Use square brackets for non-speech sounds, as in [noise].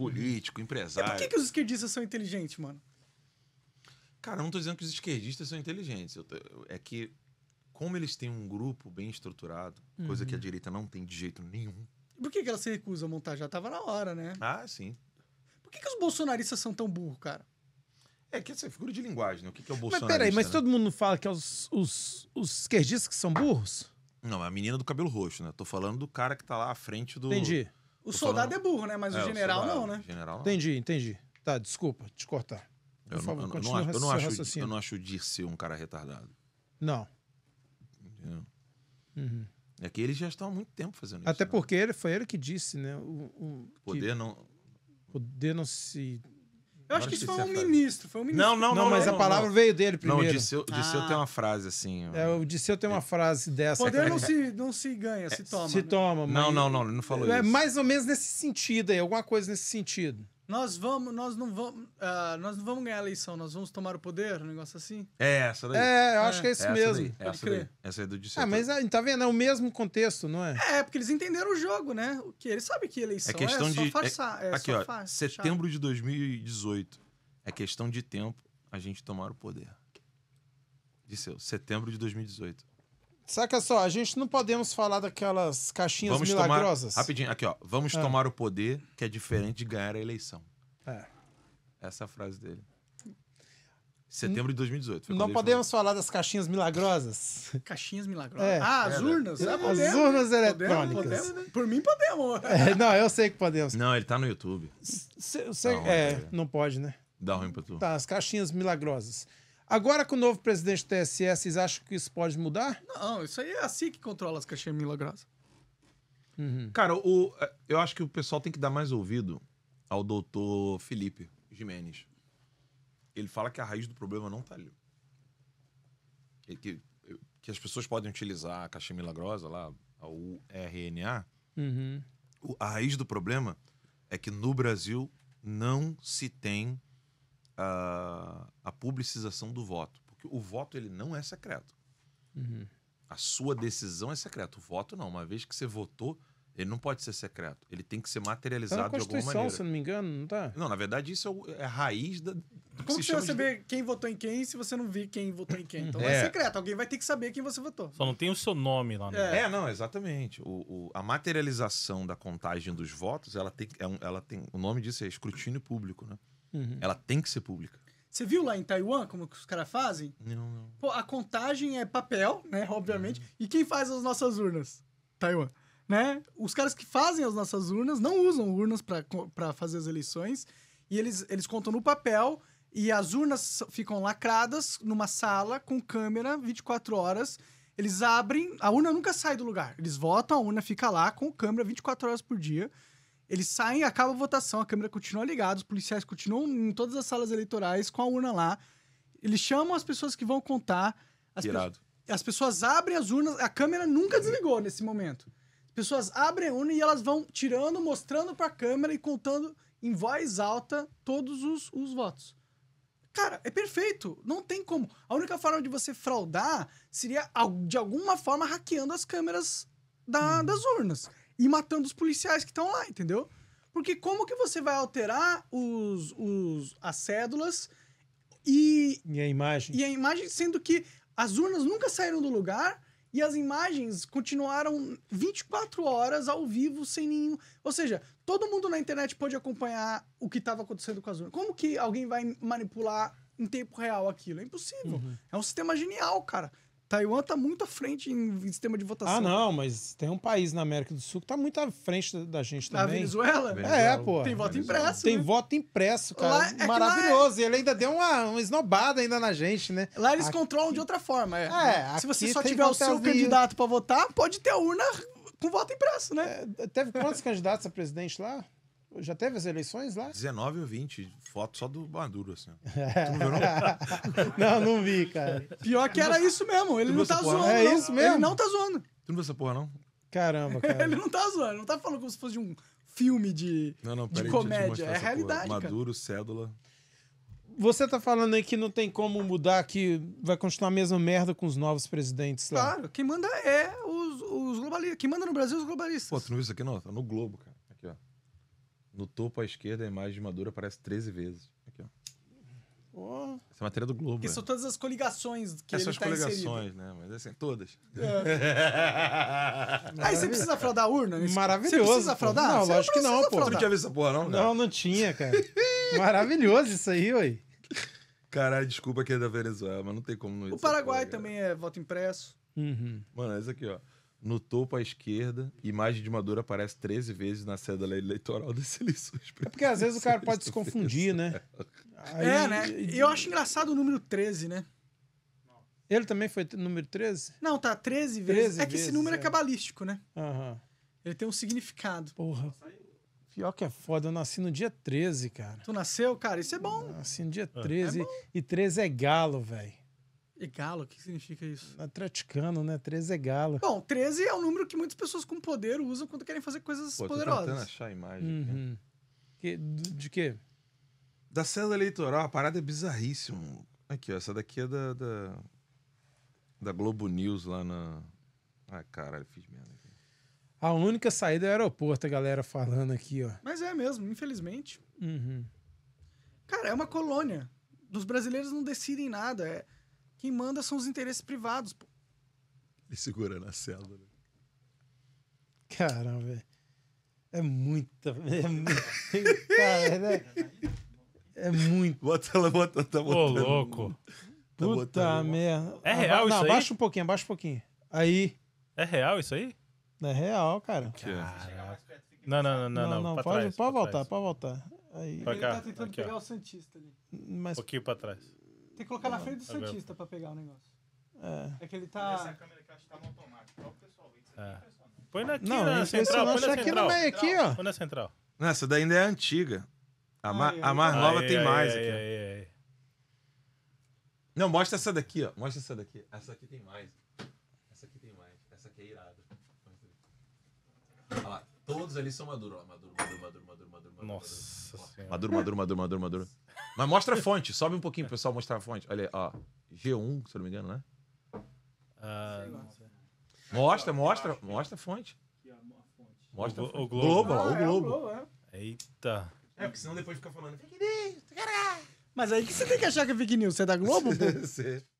político, empresário. É, e por que, que os esquerdistas são inteligentes, mano? Cara, eu não tô dizendo que os esquerdistas são inteligentes. Eu, eu, é que, como eles têm um grupo bem estruturado, uhum. coisa que a uhum. direita não tem de jeito nenhum. Por que, que ela se recusa a montar? Já estava na hora, né? Ah, sim. Por que, que os bolsonaristas são tão burros, cara? É que essa é figura de linguagem, né? O que, que é o bolsonarista? Mas peraí, mas né? todo mundo fala que é os, os, os esquerdistas que são burros? Não, é a menina do cabelo roxo, né? Tô falando do cara que tá lá à frente do. Entendi. O soldado falando... é burro, né? Mas é, o general o soldado, não, né? General não. Entendi, entendi. Tá, desculpa te cortar. Por eu, favor, não, eu, não, acho, eu, não acho, eu não acho o Dirceu um cara retardado. Não. Entendeu? Uhum. É que eles já estão há muito tempo fazendo Até isso. Até né? porque né? ele, foi ele que disse, né? O, o poder que... não. Poder não se eu acho que isso foi um ministro, foi um ministro. Não, não, não. não mas não, a palavra não. veio dele primeiro. Não, o Disseu, o Disseu ah. tem uma ah. frase assim. É, o Disseu tem uma é. frase dessa. Poder é. não se, não se ganha, se é, toma. Se né? toma. Não, não, não, não falou é, isso. É mais ou menos nesse sentido aí, alguma coisa nesse sentido nós vamos, nós não vamos, uh, ah, nós não vamos ganhar a eleição, nós vamos tomar o poder, um negócio assim. É essa daí. É, eu acho é. que é, é isso mesmo. Daí, essa, crer. daí. essa é do discurso. Ah, mas ah, tá vendo, é o mesmo contexto, não é? É, porque eles entenderam o jogo, né? O que eles sabem que eleição é, questão é, de, só é, é aqui, só ó, setembro de 2018. É questão de tempo a gente tomar o poder. Disseu, setembro de 2018. Saca só, a gente não podemos falar daquelas caixinhas Vamos milagrosas. Tomar, rapidinho, aqui ó. Vamos ah. tomar o poder que é diferente de ganhar a eleição. É. Essa é a frase dele. Setembro de 2018. Não podemos falar das caixinhas milagrosas? [laughs] Caixinhas milagrosas? É. Ah, as urnas? É, podemos, as urnas eletrônicas. Podemos, podemos, né? por mim, podemos. [laughs] É, não, eu sei que podemos. Não, ele tá no YouTube. Se, se, não, é, não pode, né? Dá ruim pra tu. Tá, as caixinhas milagrosas. Agora com o novo presidente do TSE, vocês acham que isso pode mudar? Não, isso aí é assim que controla as caixinhas milagrosas. Uhum. Cara, o, é, eu acho que o pessoal tem que dar mais ouvido ao doutor Felipe Jimenez. Ele fala que a raiz do problema não tá ali. Ele, que, que as pessoas podem utilizar a caixa milagrosa lá, a URNA. Uhum. a raiz do problema é que no Brasil não se tem a, a publicização do voto. Porque o voto ele não é secreto. Uhum. A sua decisão é secreta. O voto não. Uma vez que você votou, ele não pode ser secreto. Ele tem que ser tá materializado tá de alguma maneira. se não me engano, não tá? Não, na verdade, isso é, é a raiz da. Como que você vai saber de... quem votou em quem se você não viu quem votou em quem? Então é. é. secreto, alguém vai ter que saber quem você votou. Só não tem o seu nome lá, É, é não, exatamente. O, o, a materialização da contagem dos votos, ela tem, é um, ela tem. O nome disso é escrutínio público, né? Uhum. Ela tem que ser pública. Você viu lá em Taiwan como que os caras fazem? Não, não. Pô, a contagem é papel, né? Obviamente. Uhum. E quem faz as nossas urnas? Taiwan. Né? Os caras que fazem as nossas urnas não usam urnas para fazer as eleições. E eles, eles contam no papel. E as urnas ficam lacradas numa sala com câmera 24 horas. Eles abrem. A urna nunca sai do lugar. Eles votam, a urna fica lá com câmera 24 horas por dia. Eles saem, acaba a votação, a câmera continua ligada, os policiais continuam em todas as salas eleitorais com a urna lá. Eles chamam as pessoas que vão contar. As, pe as pessoas abrem as urnas, a câmera nunca desligou nesse momento. As pessoas abrem a urna e elas vão tirando, mostrando pra câmera e contando em voz alta todos os, os votos. Cara, é perfeito. Não tem como. A única forma de você fraudar seria de alguma forma hackeando as câmeras da, hum. das urnas e matando os policiais que estão lá, entendeu? Porque como que você vai alterar os, os, as cédulas e... E a imagem. E a imagem, sendo que as urnas nunca saíram do lugar e as imagens continuaram 24 horas ao vivo sem nenhum... Ou seja, todo mundo na internet pode acompanhar o que estava acontecendo com as urnas. Como que alguém vai manipular em tempo real aquilo? É impossível. Uhum. É um sistema genial, cara. Taiwan está muito à frente em sistema de votação. Ah, não, mas tem um país na América do Sul que está muito à frente da gente também. Na Venezuela? Venezuela. É, pô. Tem voto impresso. Tem né? voto impresso, cara. Lá, é, é- Maravilhoso. É... E ele ainda deu uma, uma esnobada ainda na gente, né? Lá eles aqui... controlam de outra forma. É, é Se você só tiver o seu candidato para votar, pode ter a urna com voto impresso, né? É, teve quantos [laughs] candidatos a presidente lá? Já teve as eleições lá? 19 ou 20, foto só do Maduro, assim. É. [laughs] Não, viu, não? não, não vi, cara. Pior que era isso mesmo, ele não tá porra? zoando. É não. isso mesmo? Ele não tá zoando. Tu não viu essa porra, não? Caramba, [laughs] cara. ele não tá zoando, não tá falando como se fosse de um filme de, não, não, de aí, comédia. É realidade, Maduro, cédula. Você tá falando aí que não tem como mudar, que vai continuar a mesma merda com os novos presidentes lá. Claro, quem manda é os, os globalistas. Quem manda no Brasil é os globalistas. Pô, tu não viu isso aqui, não? Tá no Globo, cara. No topo à esquerda, a imagem de Maduro aparece 13 vezes. Aqui, ó. Oh. Essa é matéria do Globo. Que é. são todas as coligações que Essas ele tá coligações, inserido. né? Mas assim, todas. É. Aí você [laughs] precisa fraudar a urna? Maravilhoso. Você precisa fraudar? Não, você lógico não que não, pô. Você não tinha visto essa porra, não? Cara. Não, não tinha, cara. [laughs] Maravilhoso isso aí, ué. Caralho, desculpa que é da Venezuela, mas não tem como não O Paraguai porra, também é voto impresso. Uhum. Mano, esse aqui, ó. No topo à esquerda, imagem de Maduro aparece 13 vezes na cédula eleitoral das eleições. É porque às vezes o cara pode se confundir, né? É, Aí... É, né? Eu acho engraçado o número 13, né? Ele também foi número 13? Não, tá 13 vezes. 13 é que vezes, esse número é, é cabalístico, né? Uhum. Ele tem um significado. Porra. Pior que é foda, eu nasci no dia 13, cara. Tu nasceu, cara? Isso é bom. Eu nasci no dia 13. É. é e 13 é galo, velho. E galo, o que significa isso? Atleticano, né? 13 é galo. Bom, 13 é um número que muitas pessoas com poder usam quando querem fazer coisas Pô, poderosas. Tô tentando achar a imagem. Uhum. Que, de, de quê? Da célula eleitoral, a parada é bizarríssima. Aqui, ó, essa daqui é da, da, da Globo News lá na. Ah, caralho, fiz merda aqui. A única saída é o aeroporto, a galera falando aqui, ó. Mas é mesmo, infelizmente. Uhum. Cara, é uma colônia. Os brasileiros não decidem nada. É quem manda são os interesses privados, pô. E segurando célula. Né? Caramba, velho. É muita. [laughs] É muito. é, né? é muito. Bota ela, bota, tá botando. Ô, louco. Tá Puta merda. É ah, real Aba isso não, aí? Abaixa um pouquinho, abaixa um pouquinho. Aí. É real isso aí? É real, cara. Caraca. É. Não, não, não, não. Não, não pode, trás, pode voltar, trás. pode voltar. Aí. Ele tá tentando aqui, pegar ó. o Santista ali. Mas... Um pouquinho pra trás. Tem que colocar na frente do é Santista pra pegar o negócio. É. É que ele tá. Essa é câmera aqui, acho que tá no automático. Olha o pessoal, isso aqui é, é impressionante. Põe na, aqui, Não, na é central, põe na aqui no meio, aqui, ó. Põe na central. Não, essa daí ainda é antiga. A, ma- Ai, ai. a mais nova Aí, tem aí, mais aí, aqui. ó. aí, aí. Não, mostra essa daqui, ó. Mostra essa daqui. Essa aqui tem mais. Essa aqui tem mais. Essa aqui é irada. Olha lá. Todos ali são maduro. Maduro, maduro, maduro, maduro, maduro. Nossa maduro. senhora. Maduro, maduro, maduro, maduro, maduro. Mas mostra a fonte, sobe um pouquinho pro pessoal mostrar a fonte. Olha aí, ó. G1, se eu não me engano, né? Uh... Mostra, mostra, mostra a fonte. Mostra o, fonte. Ah, é o Globo. Ah, o Globo, é o Globo. Eita. É, porque senão depois fica falando fake news, caralho. Mas aí que você tem que achar que é fake news? Você é da Globo? [laughs] Você.